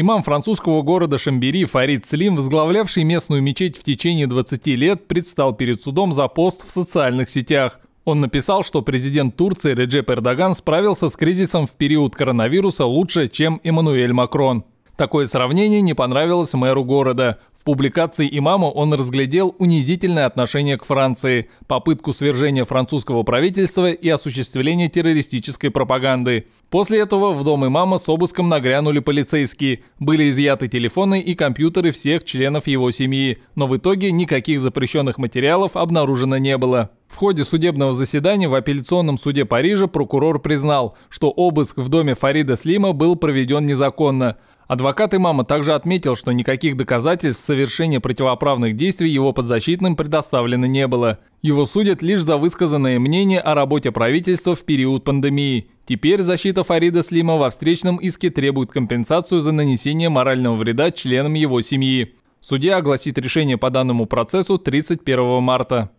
Имам французского города Шамбери Фарид Слим, возглавлявший местную мечеть в течение 20 лет, предстал перед судом за пост в социальных сетях. Он написал, что президент Турции Реджеп Эрдоган справился с кризисом в период коронавируса лучше, чем Эммануэль Макрон. Такое сравнение не понравилось мэру города. В публикации имама он разглядел унизительное отношение к Франции, попытку свержения французского правительства и осуществление террористической пропаганды. После этого в дом имама с обыском нагрянули полицейские. Были изъяты телефоны и компьютеры всех членов его семьи, но в итоге никаких запрещенных материалов обнаружено не было. В ходе судебного заседания в апелляционном суде Парижа прокурор признал, что обыск в доме Фарида Слима был проведен незаконно. Адвокат Имама также отметил, что никаких доказательств совершения противоправных действий его подзащитным предоставлено не было. Его судят лишь за высказанное мнение о работе правительства в период пандемии. Теперь защита Фарида Слима во встречном иске требует компенсацию за нанесение морального вреда членам его семьи. Судья огласит решение по данному процессу 31 марта.